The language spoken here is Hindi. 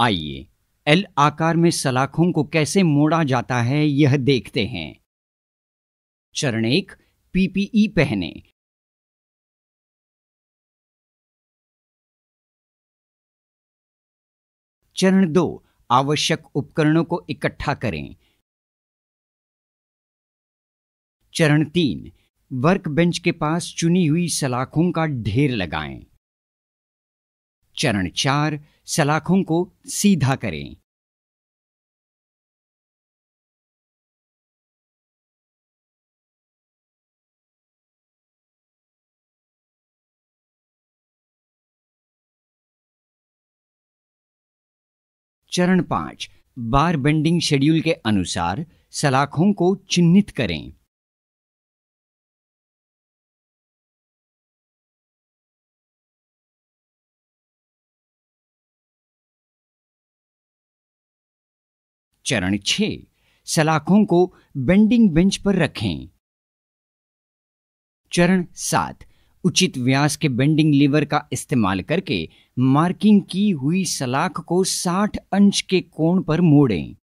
आइए एल आकार में सलाखों को कैसे मोड़ा जाता है यह देखते हैं चरण एक पीपीई पहने चरण दो आवश्यक उपकरणों को इकट्ठा करें चरण तीन वर्क बेंच के पास चुनी हुई सलाखों का ढेर लगाएं चरण चार सलाखों को सीधा करें चरण पांच बार बेंडिंग शेड्यूल के अनुसार सलाखों को चिन्हित करें चरण छ सलाखों को बेंडिंग बेंच पर रखें चरण सात उचित व्यास के बेंडिंग लीवर का इस्तेमाल करके मार्किंग की हुई सलाख को 60 अंश के कोण पर मोड़ें